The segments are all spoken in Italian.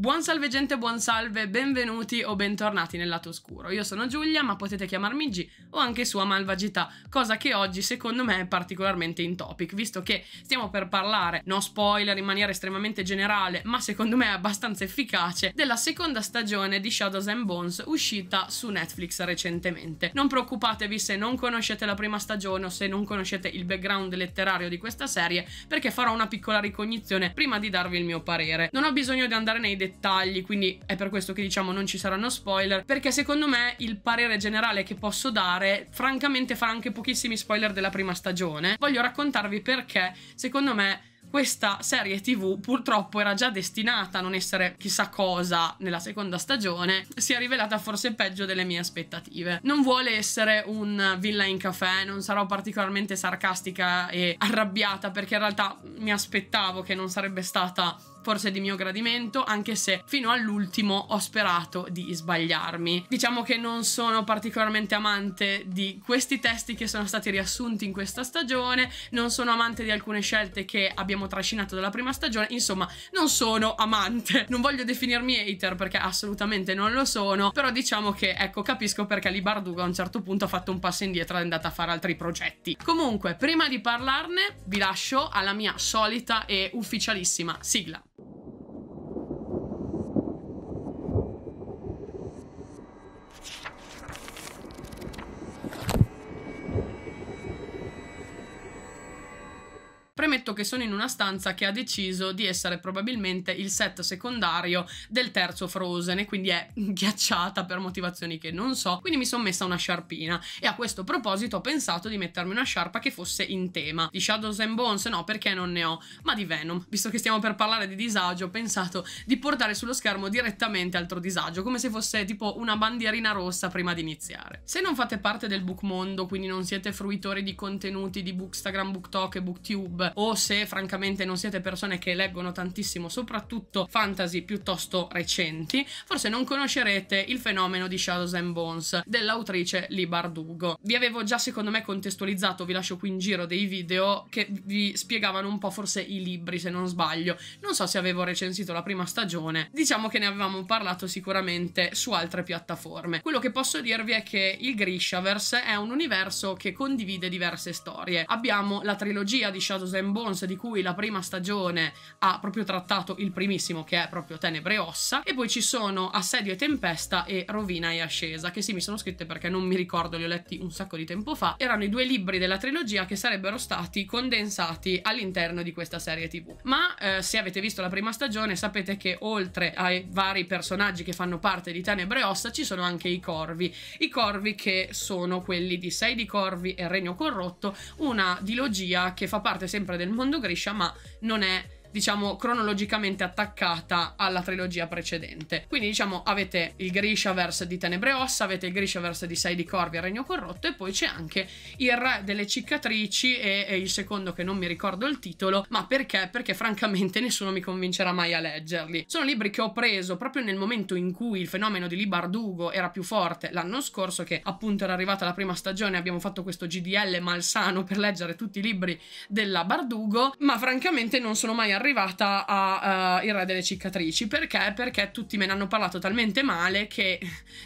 Buon salve gente, buon salve, benvenuti o bentornati nel lato oscuro. Io sono Giulia, ma potete chiamarmi G o anche sua malvagità, cosa che oggi secondo me è particolarmente in topic, visto che stiamo per parlare, no spoiler in maniera estremamente generale, ma secondo me abbastanza efficace, della seconda stagione di Shadows and Bones uscita su Netflix recentemente. Non preoccupatevi se non conoscete la prima stagione o se non conoscete il background letterario di questa serie, perché farò una piccola ricognizione prima di darvi il mio parere. Non ho bisogno di andare nei dettagli dettagli, quindi è per questo che diciamo non ci saranno spoiler, perché secondo me il parere generale che posso dare, francamente farà anche pochissimi spoiler della prima stagione. Voglio raccontarvi perché secondo me questa serie tv purtroppo era già destinata a non essere chissà cosa nella seconda stagione, si è rivelata forse peggio delle mie aspettative. Non vuole essere un villa in caffè, non sarò particolarmente sarcastica e arrabbiata perché in realtà mi aspettavo che non sarebbe stata forse di mio gradimento, anche se fino all'ultimo ho sperato di sbagliarmi. Diciamo che non sono particolarmente amante di questi testi che sono stati riassunti in questa stagione, non sono amante di alcune scelte che abbiamo trascinato dalla prima stagione, insomma, non sono amante. Non voglio definirmi hater perché assolutamente non lo sono, però diciamo che ecco, capisco perché Libarduga a un certo punto ha fatto un passo indietro ed è andata a fare altri progetti. Comunque, prima di parlarne, vi lascio alla mia solita e ufficialissima sigla. Premetto che sono in una stanza che ha deciso di essere probabilmente il set secondario del terzo Frozen e quindi è ghiacciata per motivazioni che non so, quindi mi sono messa una sciarpina e a questo proposito ho pensato di mettermi una sciarpa che fosse in tema. Di Shadows and Bones no perché non ne ho, ma di Venom, visto che stiamo per parlare di disagio ho pensato di portare sullo schermo direttamente altro disagio, come se fosse tipo una bandierina rossa prima di iniziare. Se non fate parte del book mondo, quindi non siete fruitori di contenuti di Bookstagram, BookTok e BookTube o se francamente non siete persone che leggono tantissimo, soprattutto fantasy piuttosto recenti, forse non conoscerete il fenomeno di Shadows and Bones dell'autrice Lee Bardugo. Vi avevo già secondo me contestualizzato, vi lascio qui in giro dei video che vi spiegavano un po' forse i libri se non sbaglio. Non so se avevo recensito la prima stagione, diciamo che ne avevamo parlato sicuramente su altre piattaforme. Quello che posso dirvi è che il Grishaverse è un universo che condivide diverse storie. Abbiamo la trilogia di Shadows and Bones, di cui la prima stagione ha proprio trattato il primissimo, che è proprio Tenebre e Ossa, e poi ci sono Assedio e Tempesta e Rovina e Ascesa, che sì, mi sono scritte perché non mi ricordo, li ho letti un sacco di tempo fa. Erano i due libri della trilogia che sarebbero stati condensati all'interno di questa serie TV. Ma eh, se avete visto la prima stagione, sapete che oltre ai vari personaggi che fanno parte di Tenebre e Ossa ci sono anche i corvi. I corvi che sono quelli di Sei di Corvi e Regno Corrotto, una dilogia che fa parte sempre sempre del mondo Grisha, ma non è diciamo cronologicamente attaccata alla trilogia precedente. Quindi diciamo avete il Grishaverse di Tenebre Ossa, avete il Grishaverse di Sei di Corvi e Regno Corrotto e poi c'è anche il Re delle Cicatrici e, e, il secondo che non mi ricordo il titolo, ma perché? Perché francamente nessuno mi convincerà mai a leggerli. Sono libri che ho preso proprio nel momento in cui il fenomeno di Libardugo era più forte l'anno scorso che appunto era arrivata la prima stagione, abbiamo fatto questo GDL malsano per leggere tutti i libri della Bardugo, ma francamente non sono mai arrivato arrivata a uh, Il Re delle Cicatrici. Perché? Perché tutti me ne hanno parlato talmente male che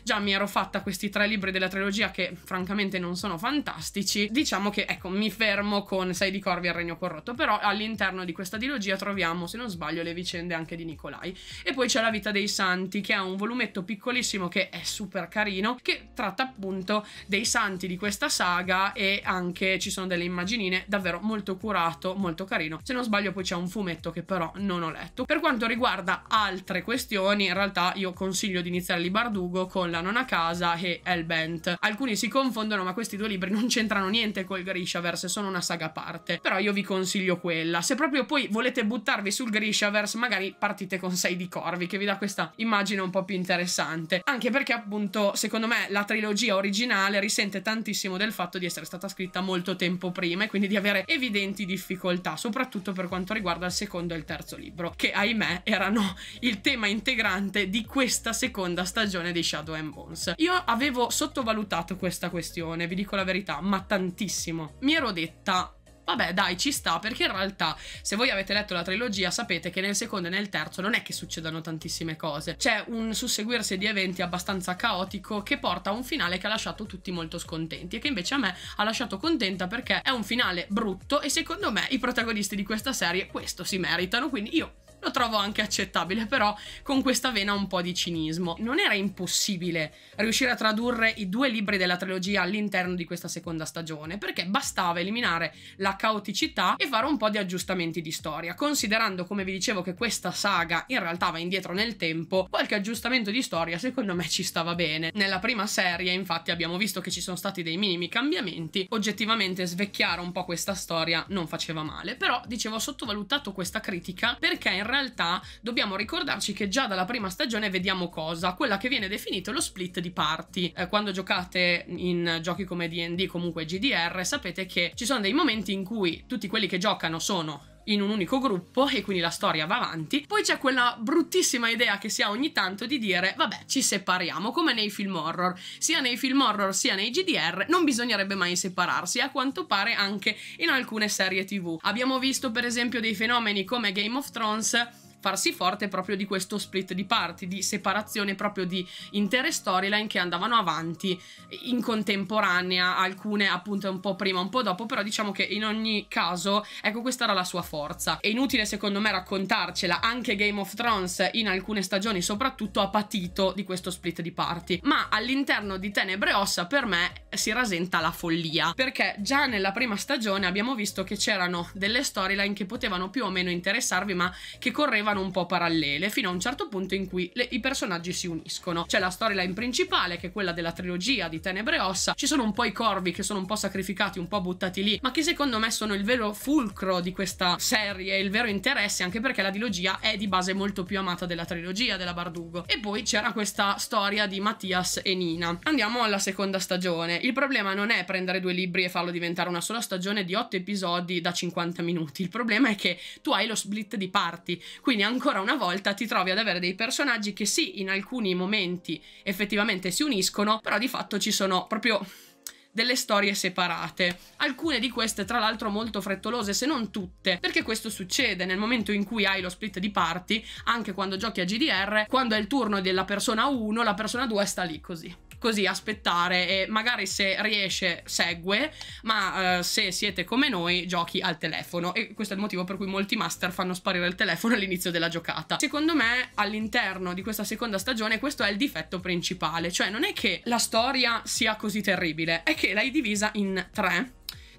già mi ero fatta questi tre libri della trilogia che francamente non sono fantastici. Diciamo che, ecco, mi fermo con Sei di Corvi al Regno Corrotto, però all'interno di questa trilogia troviamo, se non sbaglio, le vicende anche di Nicolai. E poi c'è La vita dei santi, che è un volumetto piccolissimo che è super carino, che tratta appunto dei santi di questa saga e anche ci sono delle immaginine davvero molto curato, molto carino. Se non sbaglio poi c'è un fumetto detto che però non ho letto. Per quanto riguarda altre questioni, in realtà io consiglio di iniziare Libardugo con La nona casa e Hellbent. Alcuni si confondono, ma questi due libri non c'entrano niente col Grishaverse, sono una saga a parte. Però io vi consiglio quella. Se proprio poi volete buttarvi sul Grishaverse, magari partite con Sei di Corvi, che vi dà questa immagine un po' più interessante. Anche perché appunto, secondo me, la trilogia originale risente tantissimo del fatto di essere stata scritta molto tempo prima e quindi di avere evidenti difficoltà, soprattutto per quanto riguarda il secondo secondo e il terzo libro, che ahimè erano il tema integrante di questa seconda stagione di Shadow and Bones. Io avevo sottovalutato questa questione, vi dico la verità, ma tantissimo. Mi ero detta Vabbè, dai, ci sta, perché in realtà, se voi avete letto la trilogia, sapete che nel secondo e nel terzo non è che succedano tantissime cose. C'è un susseguirsi di eventi abbastanza caotico che porta a un finale che ha lasciato tutti molto scontenti e che invece a me ha lasciato contenta perché è un finale brutto e secondo me i protagonisti di questa serie questo si meritano, quindi io lo trovo anche accettabile, però con questa vena un po' di cinismo. Non era impossibile riuscire a tradurre i due libri della trilogia all'interno di questa seconda stagione, perché bastava eliminare la caoticità e fare un po' di aggiustamenti di storia, considerando come vi dicevo che questa saga in realtà va indietro nel tempo, qualche aggiustamento di storia secondo me ci stava bene. Nella prima serie infatti abbiamo visto che ci sono stati dei minimi cambiamenti, oggettivamente svecchiare un po' questa storia non faceva male, però dicevo ho sottovalutato questa critica perché in realtà realtà dobbiamo ricordarci che già dalla prima stagione vediamo cosa? Quella che viene definito lo split di parti. Eh, quando giocate in giochi come DD, comunque GDR, sapete che ci sono dei momenti in cui tutti quelli che giocano sono in un unico gruppo e quindi la storia va avanti. Poi c'è quella bruttissima idea che si ha ogni tanto di dire vabbè ci separiamo come nei film horror, sia nei film horror sia nei GDR non bisognerebbe mai separarsi a quanto pare anche in alcune serie tv. Abbiamo visto per esempio dei fenomeni come Game of Thrones farsi forte proprio di questo split di parti, di separazione proprio di intere storyline che andavano avanti in contemporanea, alcune appunto un po' prima, un po' dopo, però diciamo che in ogni caso, ecco questa era la sua forza. È inutile secondo me raccontarcela, anche Game of Thrones in alcune stagioni soprattutto ha patito di questo split di parti, ma all'interno di Tenebre Ossa per me si rasenta la follia, perché già nella prima stagione abbiamo visto che c'erano delle storyline che potevano più o meno interessarvi, ma che correvano diventano un po' parallele fino a un certo punto in cui le, i personaggi si uniscono. C'è la storyline principale che è quella della trilogia di Tenebre e Ossa, ci sono un po' i corvi che sono un po' sacrificati, un po' buttati lì, ma che secondo me sono il vero fulcro di questa serie, il vero interesse, anche perché la trilogia è di base molto più amata della trilogia della Bardugo. E poi c'era questa storia di Mattias e Nina. Andiamo alla seconda stagione. Il problema non è prendere due libri e farlo diventare una sola stagione di 8 episodi da 50 minuti. Il problema è che tu hai lo split di parti, quindi quindi ancora una volta ti trovi ad avere dei personaggi che sì, in alcuni momenti effettivamente si uniscono, però di fatto ci sono proprio delle storie separate. Alcune di queste, tra l'altro, molto frettolose, se non tutte, perché questo succede nel momento in cui hai lo split di parti, anche quando giochi a GDR, quando è il turno della persona 1, la persona 2 sta lì così così aspettare e magari se riesce segue, ma eh, se siete come noi giochi al telefono e questo è il motivo per cui molti master fanno sparire il telefono all'inizio della giocata. Secondo me all'interno di questa seconda stagione questo è il difetto principale, cioè non è che la storia sia così terribile, è che l'hai divisa in tre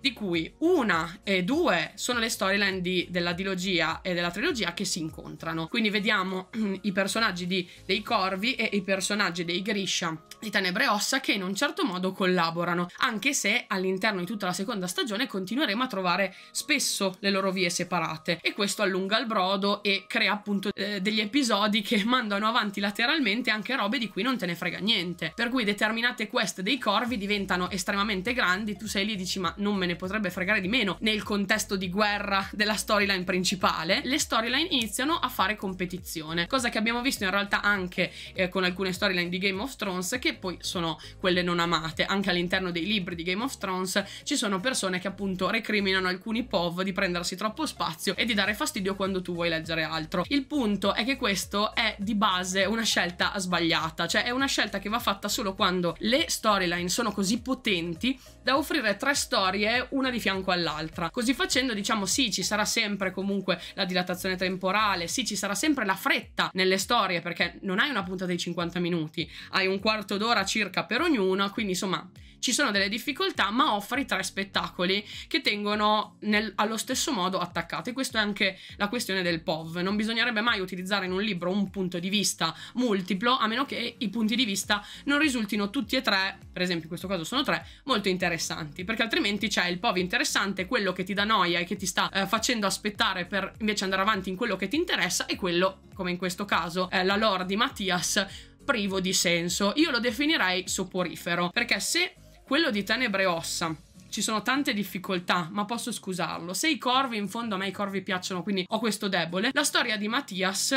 di cui una e due sono le storyline di, della dilogia e della trilogia che si incontrano. Quindi vediamo mm, i personaggi di, dei Corvi e i personaggi dei Grisha di Tenebre Ossa che in un certo modo collaborano, anche se all'interno di tutta la seconda stagione continueremo a trovare spesso le loro vie separate e questo allunga il brodo e crea appunto eh, degli episodi che mandano avanti lateralmente anche robe di cui non te ne frega niente. Per cui determinate quest dei Corvi diventano estremamente grandi, tu sei lì e dici ma non me ne ne potrebbe fregare di meno nel contesto di guerra della storyline principale, le storyline iniziano a fare competizione, cosa che abbiamo visto in realtà anche eh, con alcune storyline di Game of Thrones che poi sono quelle non amate, anche all'interno dei libri di Game of Thrones ci sono persone che appunto recriminano alcuni POV di prendersi troppo spazio e di dare fastidio quando tu vuoi leggere altro. Il punto è che questo è di base una scelta sbagliata, cioè è una scelta che va fatta solo quando le storyline sono così potenti da offrire tre storie, una di fianco all'altra. Così facendo, diciamo sì, ci sarà sempre comunque la dilatazione temporale, sì, ci sarà sempre la fretta nelle storie, perché non hai una puntata di 50 minuti, hai un quarto d'ora circa per ognuna, quindi insomma ci sono delle difficoltà, ma offri tre spettacoli che tengono nel, allo stesso modo attaccati. questa è anche la questione del POV. Non bisognerebbe mai utilizzare in un libro un punto di vista multiplo, a meno che i punti di vista non risultino tutti e tre, per esempio in questo caso sono tre, molto interessanti interessanti, perché altrimenti c'è il POV interessante, quello che ti dà noia e che ti sta eh, facendo aspettare per invece andare avanti in quello che ti interessa e quello, come in questo caso, è la lore di Mattias privo di senso. Io lo definirei soporifero, perché se quello di Tenebre Ossa ci sono tante difficoltà, ma posso scusarlo. Se i corvi, in fondo a me i corvi piacciono, quindi ho questo debole. La storia di Mattias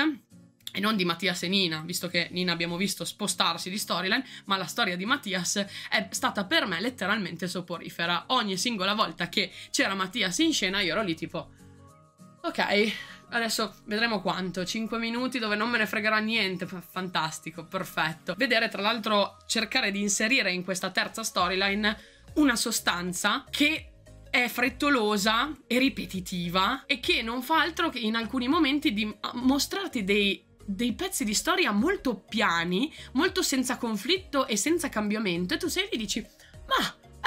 e non di Mattias e Nina, visto che Nina abbiamo visto spostarsi di storyline, ma la storia di Mattias è stata per me letteralmente soporifera. Ogni singola volta che c'era Mattias in scena io ero lì tipo ok, Adesso vedremo quanto, 5 minuti dove non me ne fregherà niente, fantastico, perfetto. Vedere tra l'altro cercare di inserire in questa terza storyline una sostanza che è frettolosa e ripetitiva e che non fa altro che in alcuni momenti di mostrarti dei dei pezzi di storia molto piani, molto senza conflitto e senza cambiamento e tu sei lì e dici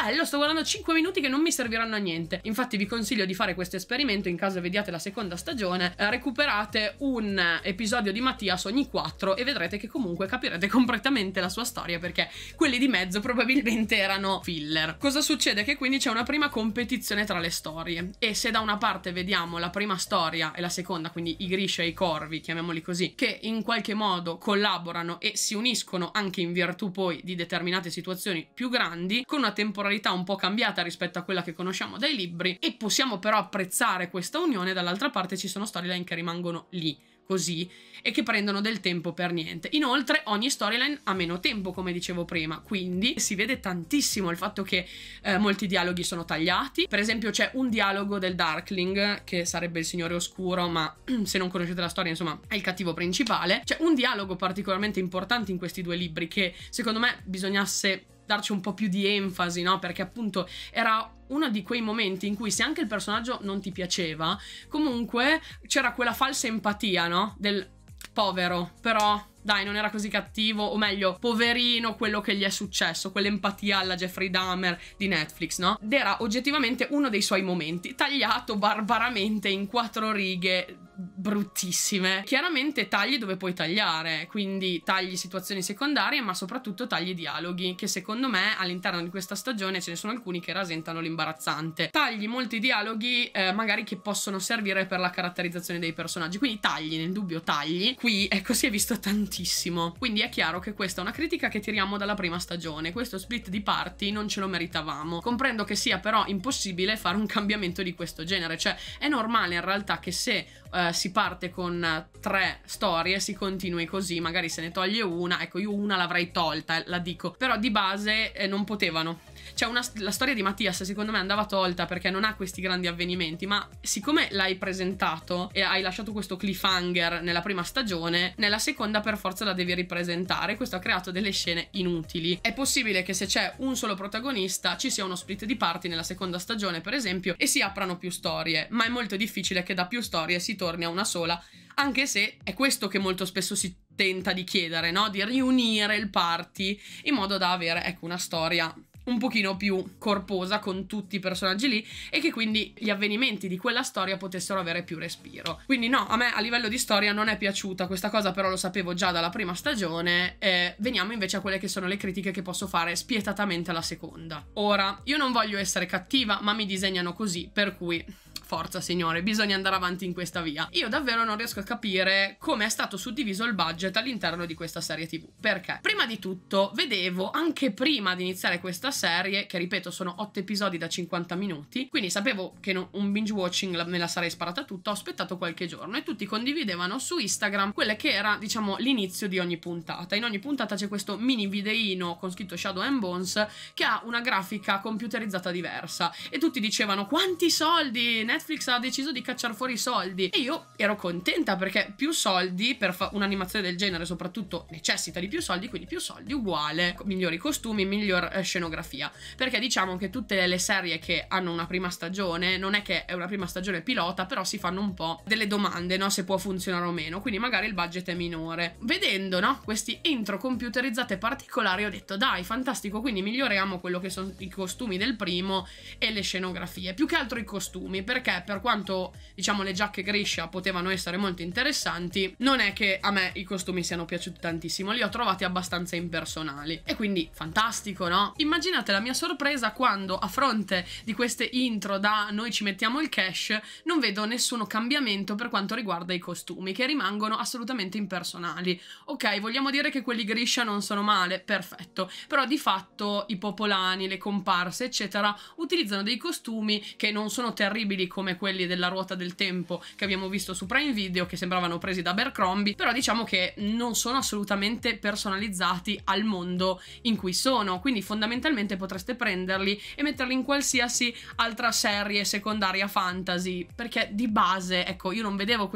bello, sto guardando 5 minuti che non mi serviranno a niente. Infatti vi consiglio di fare questo esperimento in caso vediate la seconda stagione, eh, recuperate un episodio di Mattias ogni 4 e vedrete che comunque capirete completamente la sua storia perché quelli di mezzo probabilmente erano filler. Cosa succede? Che quindi c'è una prima competizione tra le storie e se da una parte vediamo la prima storia e la seconda, quindi i grisci e i Corvi, chiamiamoli così, che in qualche modo collaborano e si uniscono anche in virtù poi di determinate situazioni più grandi con una temporalità sonorità un po' cambiata rispetto a quella che conosciamo dai libri e possiamo però apprezzare questa unione, dall'altra parte ci sono storyline che rimangono lì così e che prendono del tempo per niente. Inoltre ogni storyline ha meno tempo come dicevo prima, quindi si vede tantissimo il fatto che eh, molti dialoghi sono tagliati. Per esempio c'è un dialogo del Darkling che sarebbe il Signore Oscuro, ma se non conoscete la storia insomma è il cattivo principale. C'è un dialogo particolarmente importante in questi due libri che secondo me bisognasse darci un po' più di enfasi, no? Perché appunto era uno di quei momenti in cui se anche il personaggio non ti piaceva, comunque c'era quella falsa empatia, no? Del povero, però dai, non era così cattivo, o meglio, poverino quello che gli è successo, quell'empatia alla Jeffrey Dahmer di Netflix, no? Ed era oggettivamente uno dei suoi momenti, tagliato barbaramente in quattro righe bruttissime. Chiaramente tagli dove puoi tagliare, quindi tagli situazioni secondarie, ma soprattutto tagli dialoghi, che secondo me all'interno di questa stagione ce ne sono alcuni che rasentano l'imbarazzante. Tagli molti dialoghi, eh, magari che possono servire per la caratterizzazione dei personaggi, quindi tagli, nel dubbio tagli. Qui, ecco, si è visto tantissimo. Quindi è chiaro che questa è una critica che tiriamo dalla prima stagione. Questo split di parti non ce lo meritavamo. Comprendo che sia però impossibile fare un cambiamento di questo genere, cioè è normale in realtà che se eh, si parte con tre storie, si continui così, magari se ne toglie una, ecco io una l'avrei tolta, la dico, però di base eh, non potevano cioè, una, la storia di Mattias, secondo me, andava tolta perché non ha questi grandi avvenimenti. Ma siccome l'hai presentato e hai lasciato questo cliffhanger nella prima stagione, nella seconda per forza la devi ripresentare. Questo ha creato delle scene inutili. È possibile che se c'è un solo protagonista ci sia uno split di parti nella seconda stagione, per esempio, e si aprano più storie. Ma è molto difficile che da più storie si torni a una sola anche se è questo che molto spesso si tenta di chiedere, no? Di riunire il party in modo da avere, ecco, una storia un pochino più corposa con tutti i personaggi lì e che quindi gli avvenimenti di quella storia potessero avere più respiro. Quindi no, a me a livello di storia non è piaciuta questa cosa, però lo sapevo già dalla prima stagione. Eh, veniamo invece a quelle che sono le critiche che posso fare spietatamente alla seconda. Ora, io non voglio essere cattiva, ma mi disegnano così, per cui forza signore, bisogna andare avanti in questa via. Io davvero non riesco a capire come è stato suddiviso il budget all'interno di questa serie tv. Perché? Prima di tutto vedevo anche prima di iniziare questa serie, che ripeto sono 8 episodi da 50 minuti, quindi sapevo che un binge watching me la sarei sparata tutta, ho aspettato qualche giorno e tutti condividevano su Instagram quella che era diciamo l'inizio di ogni puntata. In ogni puntata c'è questo mini videino con scritto Shadow and Bones che ha una grafica computerizzata diversa e tutti dicevano quanti soldi Netflix Netflix ha deciso di cacciare fuori i soldi e io ero contenta perché più soldi per un'animazione del genere soprattutto necessita di più soldi, quindi più soldi uguale migliori costumi, miglior eh, scenografia, perché diciamo che tutte le serie che hanno una prima stagione non è che è una prima stagione pilota, però si fanno un po' delle domande, no, se può funzionare o meno, quindi magari il budget è minore. Vedendo, no, questi intro computerizzate particolari ho detto "Dai, fantastico, quindi miglioriamo quello che sono i costumi del primo e le scenografie, più che altro i costumi, perché perché per quanto diciamo le giacche griscia potevano essere molto interessanti, non è che a me i costumi siano piaciuti tantissimo, li ho trovati abbastanza impersonali e quindi fantastico, no? Immaginate la mia sorpresa quando a fronte di queste intro da noi ci mettiamo il cash, non vedo nessuno cambiamento per quanto riguarda i costumi che rimangono assolutamente impersonali. Ok, vogliamo dire che quelli griscia non sono male, perfetto, però di fatto i popolani, le comparse, eccetera, utilizzano dei costumi che non sono terribili come come quelli della ruota del tempo che abbiamo visto su Prime Video che sembravano presi da Abercrombie però diciamo che non sono assolutamente personalizzati al mondo in cui sono quindi fondamentalmente potreste prenderli e metterli in qualsiasi altra serie secondaria fantasy perché di base ecco io non vedevo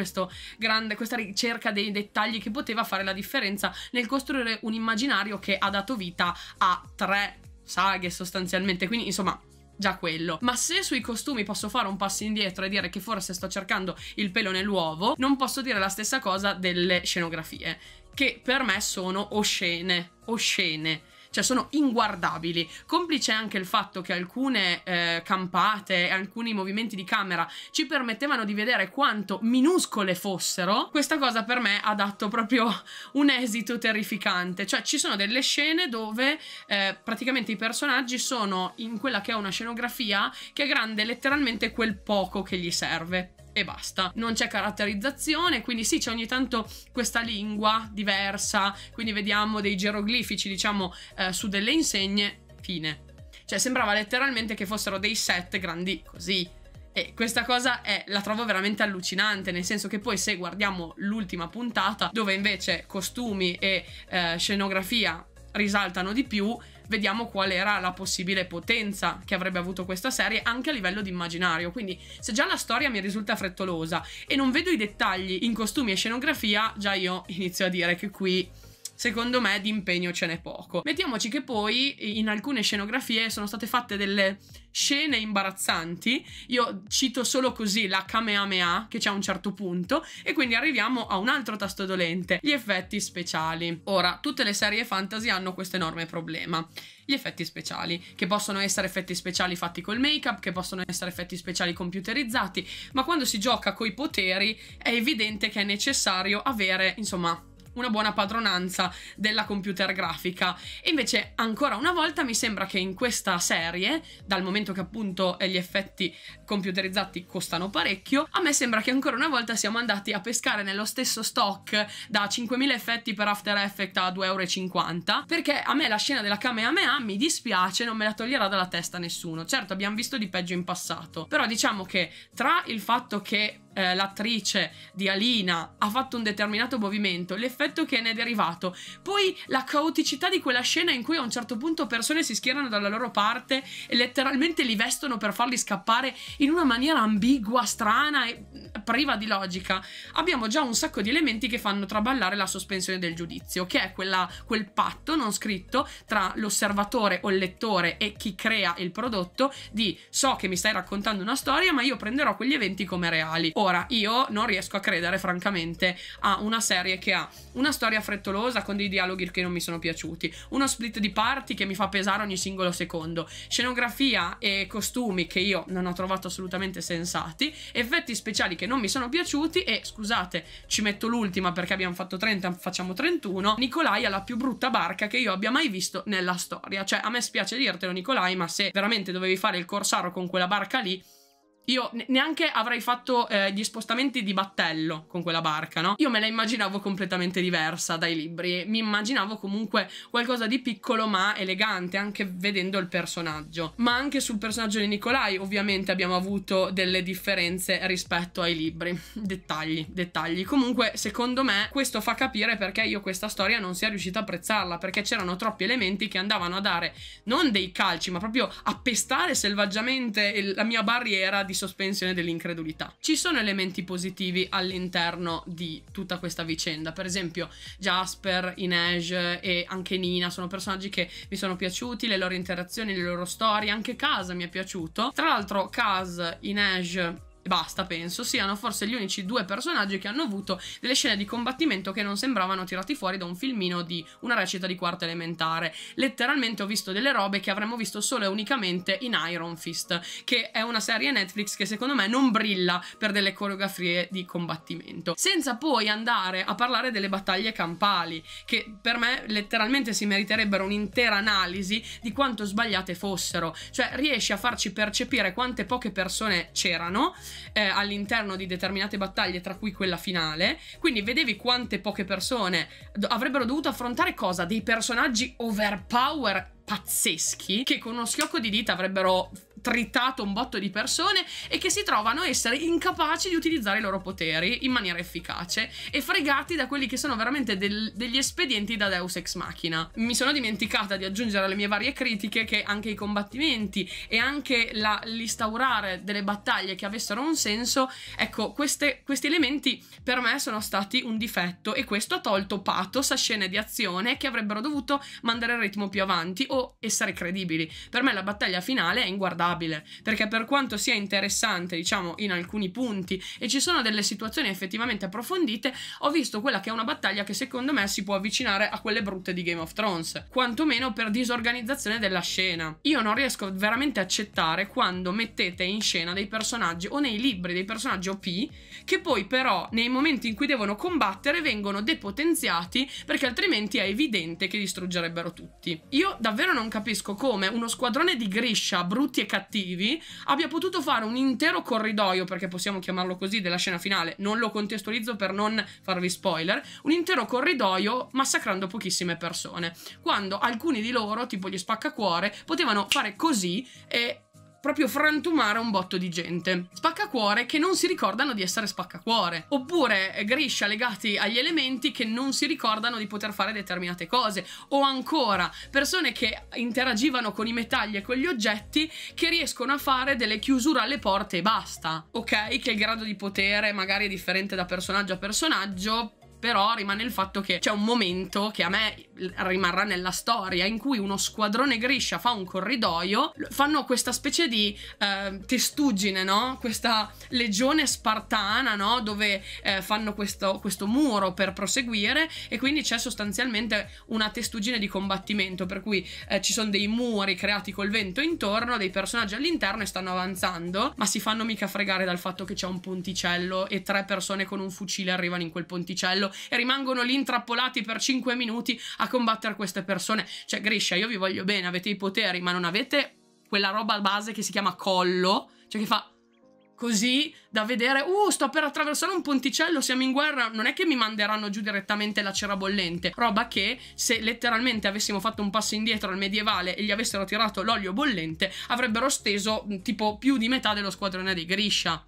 grande, questa ricerca dei dettagli che poteva fare la differenza nel costruire un immaginario che ha dato vita a tre saghe sostanzialmente quindi insomma già quello. Ma se sui costumi posso fare un passo indietro e dire che forse sto cercando il pelo nell'uovo, non posso dire la stessa cosa delle scenografie, che per me sono oscene, oscene cioè sono inguardabili. Complice anche il fatto che alcune eh, campate, alcuni movimenti di camera ci permettevano di vedere quanto minuscole fossero, questa cosa per me ha dato proprio un esito terrificante. Cioè ci sono delle scene dove eh, praticamente i personaggi sono in quella che è una scenografia che è grande letteralmente quel poco che gli serve e basta. Non c'è caratterizzazione, quindi sì, c'è ogni tanto questa lingua diversa, quindi vediamo dei geroglifici, diciamo, eh, su delle insegne, fine. Cioè sembrava letteralmente che fossero dei set grandi così. E questa cosa è, la trovo veramente allucinante, nel senso che poi se guardiamo l'ultima puntata, dove invece costumi e eh, scenografia risaltano di più, vediamo qual era la possibile potenza che avrebbe avuto questa serie anche a livello di immaginario. Quindi se già la storia mi risulta frettolosa e non vedo i dettagli in costumi e scenografia, già io inizio a dire che qui secondo me di impegno ce n'è poco. Mettiamoci che poi in alcune scenografie sono state fatte delle scene imbarazzanti, io cito solo così la Kamehameha che c'è a un certo punto e quindi arriviamo a un altro tasto dolente, gli effetti speciali. Ora, tutte le serie fantasy hanno questo enorme problema gli effetti speciali, che possono essere effetti speciali fatti col make-up, che possono essere effetti speciali computerizzati, ma quando si gioca coi poteri è evidente che è necessario avere, insomma, una buona padronanza della computer grafica. E invece ancora una volta mi sembra che in questa serie, dal momento che appunto eh, gli effetti computerizzati costano parecchio, a me sembra che ancora una volta siamo andati a pescare nello stesso stock da 5.000 effetti per After Effects a 2,50€ perché a me la scena della Kamehameha mi dispiace, non me la toglierà dalla testa nessuno. Certo abbiamo visto di peggio in passato, però diciamo che tra il fatto che eh, l'attrice di Alina ha fatto un determinato movimento, l'effetto che ne è derivato, poi la caoticità di quella scena in cui a un certo punto persone si schierano dalla loro parte e letteralmente li vestono per farli scappare in una maniera ambigua, strana e mm, priva di logica, abbiamo già un sacco di elementi che fanno traballare la sospensione del giudizio, che è quella, quel patto non scritto tra l'osservatore o il lettore e chi crea il prodotto di so che mi stai raccontando una storia, ma io prenderò quegli eventi come reali. Ora, io non riesco a credere francamente a una serie che ha una storia frettolosa con dei dialoghi che non mi sono piaciuti, uno split di parti che mi fa pesare ogni singolo secondo, scenografia e costumi che io non ho trovato assolutamente sensati, effetti speciali che non mi sono piaciuti e scusate, ci metto l'ultima perché abbiamo fatto 30, facciamo 31, Nicolai ha la più brutta barca che io abbia mai visto nella storia. Cioè, a me spiace dirtelo Nicolai, ma se veramente dovevi fare il corsaro con quella barca lì, io neanche avrei fatto eh, gli spostamenti di battello con quella barca, no? Io me la immaginavo completamente diversa dai libri. Mi immaginavo comunque qualcosa di piccolo ma elegante, anche vedendo il personaggio. Ma anche sul personaggio di Nicolai, ovviamente, abbiamo avuto delle differenze rispetto ai libri. Dettagli, dettagli. Comunque, secondo me, questo fa capire perché io questa storia non sia riuscita a apprezzarla, perché c'erano troppi elementi che andavano a dare non dei calci, ma proprio a pestare selvaggiamente la mia barriera di di sospensione dell'incredulità. Ci sono elementi positivi all'interno di tutta questa vicenda, per esempio Jasper, Inej e anche Nina sono personaggi che mi sono piaciuti, le loro interazioni, le loro storie, anche Kaz mi è piaciuto. Tra l'altro Kaz, Inej basta, penso, siano forse gli unici due personaggi che hanno avuto delle scene di combattimento che non sembravano tirati fuori da un filmino di una recita di quarta elementare. Letteralmente ho visto delle robe che avremmo visto solo e unicamente in Iron Fist, che è una serie Netflix che secondo me non brilla per delle coreografie di combattimento. Senza poi andare a parlare delle battaglie campali, che per me letteralmente si meriterebbero un'intera analisi di quanto sbagliate fossero. Cioè riesci a farci percepire quante poche persone c'erano eh, all'interno di determinate battaglie, tra cui quella finale. Quindi vedevi quante poche persone avrebbero dovuto affrontare cosa? Dei personaggi overpower pazzeschi che con uno schiocco di dita avrebbero tritato un botto di persone e che si trovano a essere incapaci di utilizzare i loro poteri in maniera efficace e fregati da quelli che sono veramente del, degli espedienti da Deus Ex Machina. Mi sono dimenticata di aggiungere alle mie varie critiche che anche i combattimenti e anche la, l'instaurare delle battaglie che avessero un senso, ecco, queste, questi elementi per me sono stati un difetto e questo ha tolto pathos a scene di azione che avrebbero dovuto mandare il ritmo più avanti o essere credibili. Per me la battaglia finale è inguardabile stabile, perché per quanto sia interessante, diciamo, in alcuni punti e ci sono delle situazioni effettivamente approfondite, ho visto quella che è una battaglia che secondo me si può avvicinare a quelle brutte di Game of Thrones, quantomeno per disorganizzazione della scena. Io non riesco veramente a accettare quando mettete in scena dei personaggi o nei libri dei personaggi OP che poi però nei momenti in cui devono combattere vengono depotenziati perché altrimenti è evidente che distruggerebbero tutti. Io davvero non capisco come uno squadrone di Grisha brutti e cattivi cattivi, abbia potuto fare un intero corridoio, perché possiamo chiamarlo così, della scena finale, non lo contestualizzo per non farvi spoiler, un intero corridoio massacrando pochissime persone, quando alcuni di loro, tipo gli spaccacuore, potevano fare così e proprio frantumare un botto di gente. Spaccacuore che non si ricordano di essere spaccacuore, oppure eh, griscia legati agli elementi che non si ricordano di poter fare determinate cose, o ancora persone che interagivano con i metalli e con gli oggetti che riescono a fare delle chiusure alle porte e basta. Ok, che il grado di potere magari è differente da personaggio a personaggio, però rimane il fatto che c'è un momento che a me rimarrà nella storia, in cui uno squadrone Griscia fa un corridoio, fanno questa specie di eh, testuggine, no? Questa legione spartana, no? Dove eh, fanno questo, questo muro per proseguire e quindi c'è sostanzialmente una testuggine di combattimento, per cui eh, ci sono dei muri creati col vento intorno, dei personaggi all'interno e stanno avanzando, ma si fanno mica fregare dal fatto che c'è un ponticello e tre persone con un fucile arrivano in quel ponticello e rimangono lì intrappolati per 5 minuti a combattere queste persone. Cioè, Grisha, io vi voglio bene, avete i poteri, ma non avete quella roba base che si chiama collo, cioè che fa così da vedere, uh, sto per attraversare un ponticello, siamo in guerra, non è che mi manderanno giù direttamente la cera bollente, roba che se letteralmente avessimo fatto un passo indietro al medievale e gli avessero tirato l'olio bollente, avrebbero steso tipo più di metà dello squadrone di Grisha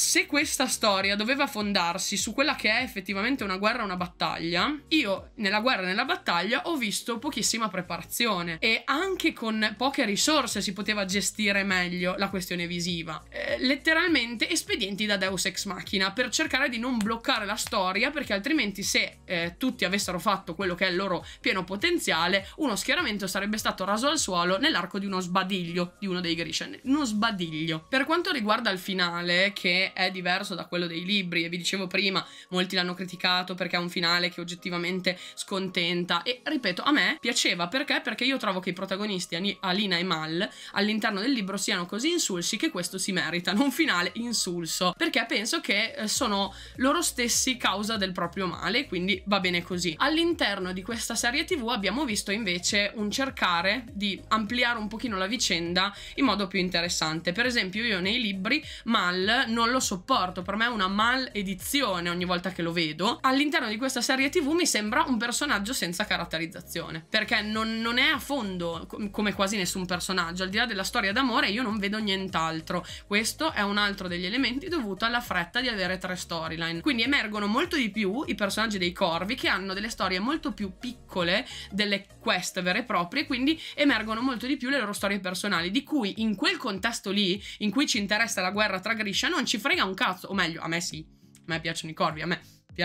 se questa storia doveva fondarsi su quella che è effettivamente una guerra e una battaglia, io nella guerra e nella battaglia ho visto pochissima preparazione e anche con poche risorse si poteva gestire meglio la questione visiva. Eh, letteralmente espedienti da Deus Ex Machina per cercare di non bloccare la storia perché altrimenti se eh, tutti avessero fatto quello che è il loro pieno potenziale, uno schieramento sarebbe stato raso al suolo nell'arco di uno sbadiglio di uno dei Grishen. Uno sbadiglio. Per quanto riguarda il finale, che è diverso da quello dei libri e vi dicevo prima, molti l'hanno criticato perché è un finale che oggettivamente scontenta e ripeto, a me piaceva perché? Perché io trovo che i protagonisti Alina e Mal all'interno del libro siano così insulsi che questo si meritano un finale insulso, perché penso che eh, sono loro stessi causa del proprio male, quindi va bene così. All'interno di questa serie TV abbiamo visto invece un cercare di ampliare un pochino la vicenda in modo più interessante. Per esempio, io nei libri Mal non lo lo sopporto, per me è una maledizione ogni volta che lo vedo. All'interno di questa serie TV mi sembra un personaggio senza caratterizzazione, perché non, non è a fondo come quasi nessun personaggio, al di là della storia d'amore io non vedo nient'altro. Questo è un altro degli elementi dovuto alla fretta di avere tre storyline. Quindi emergono molto di più i personaggi dei corvi che hanno delle storie molto più piccole delle quest vere e proprie, quindi emergono molto di più le loro storie personali, di cui in quel contesto lì, in cui ci interessa la guerra tra Grisha, non ci frega frega un cazzo, o meglio, a me sì, a me piacciono i corvi, a me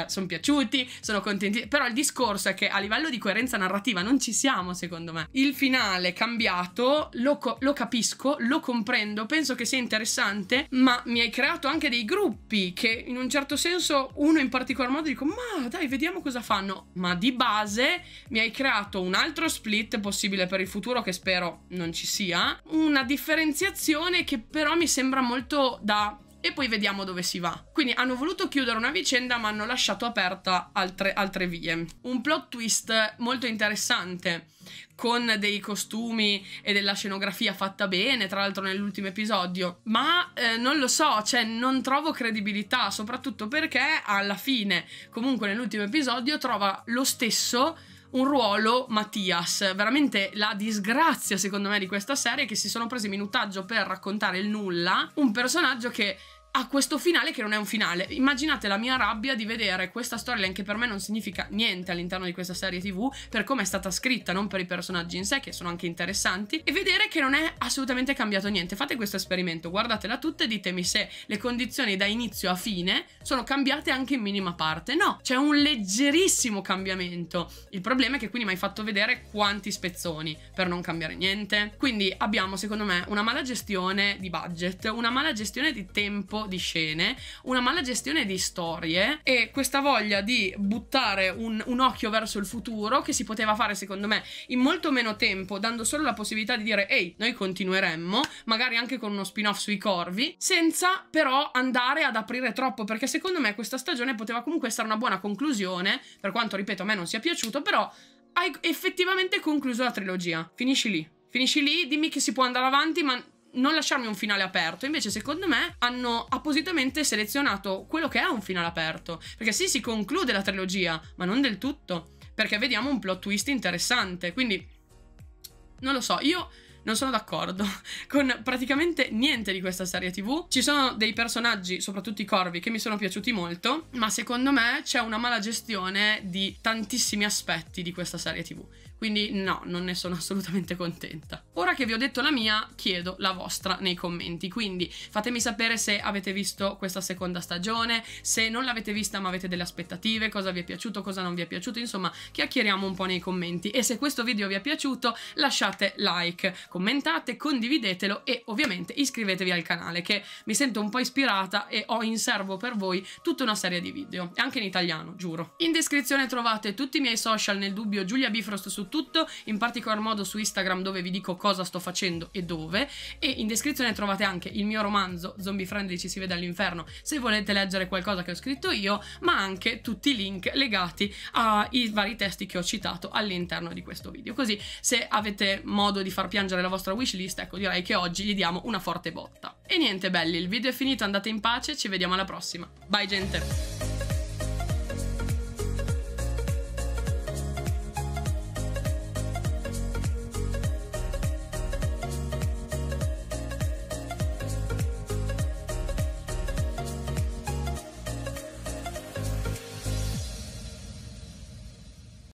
sono piaciuti, sono contenti. Però il discorso è che a livello di coerenza narrativa non ci siamo, secondo me. Il finale cambiato lo, co lo, capisco, lo comprendo, penso che sia interessante, ma mi hai creato anche dei gruppi che in un certo senso uno in particolar modo dico "Ma dai, vediamo cosa fanno". Ma di base mi hai creato un altro split possibile per il futuro che spero non ci sia, una differenziazione che però mi sembra molto da e poi vediamo dove si va. Quindi hanno voluto chiudere una vicenda ma hanno lasciato aperta altre, altre vie. Un plot twist molto interessante con dei costumi e della scenografia fatta bene, tra l'altro nell'ultimo episodio, ma eh, non lo so, cioè non trovo credibilità, soprattutto perché alla fine, comunque nell'ultimo episodio, trova lo stesso un ruolo Mattias. Veramente la disgrazia, secondo me, di questa serie è che si sono presi minutaggio per raccontare il nulla un personaggio che a questo finale che non è un finale. Immaginate la mia rabbia di vedere questa storyline che per me non significa niente all'interno di questa serie TV, per come è stata scritta, non per i personaggi in sé, che sono anche interessanti, e vedere che non è assolutamente cambiato niente. Fate questo esperimento, guardatela tutta e ditemi se le condizioni da inizio a fine sono cambiate anche in minima parte. No, c'è un leggerissimo cambiamento. Il problema è che quindi mi hai fatto vedere quanti spezzoni per non cambiare niente. Quindi abbiamo, secondo me, una mala gestione di budget, una mala gestione di tempo di scene, una mala gestione di storie e questa voglia di buttare un, un occhio verso il futuro che si poteva fare secondo me in molto meno tempo, dando solo la possibilità di dire ehi, noi continueremmo, magari anche con uno spin-off sui corvi, senza però andare ad aprire troppo, perché secondo me questa stagione poteva comunque essere una buona conclusione, per quanto ripeto a me non sia piaciuto, però hai effettivamente concluso la trilogia. Finisci lì. Finisci lì, dimmi che si può andare avanti, ma non lasciarmi un finale aperto. Invece, secondo me, hanno appositamente selezionato quello che è un finale aperto. Perché sì, si conclude la trilogia, ma non del tutto. Perché vediamo un plot twist interessante. Quindi, non lo so, io non sono d'accordo con praticamente niente di questa serie tv. Ci sono dei personaggi, soprattutto i corvi, che mi sono piaciuti molto, ma secondo me c'è una mala gestione di tantissimi aspetti di questa serie tv. Quindi no, non ne sono assolutamente contenta. Ora che vi ho detto la mia, chiedo la vostra nei commenti. Quindi fatemi sapere se avete visto questa seconda stagione, se non l'avete vista ma avete delle aspettative, cosa vi è piaciuto, cosa non vi è piaciuto, insomma chiacchieriamo un po' nei commenti. E se questo video vi è piaciuto lasciate like, commentate, condividetelo e ovviamente iscrivetevi al canale che mi sento un po' ispirata e ho in serbo per voi tutta una serie di video, E anche in italiano, giuro. In descrizione trovate tutti i miei social nel dubbio Giulia Bifrost su Twitter soprattutto, in particolar modo su Instagram dove vi dico cosa sto facendo e dove e in descrizione trovate anche il mio romanzo Zombie Friendly ci si vede all'inferno se volete leggere qualcosa che ho scritto io, ma anche tutti i link legati ai vari testi che ho citato all'interno di questo video. Così se avete modo di far piangere la vostra wishlist, ecco direi che oggi gli diamo una forte botta. E niente belli, il video è finito, andate in pace, ci vediamo alla prossima. Bye gente!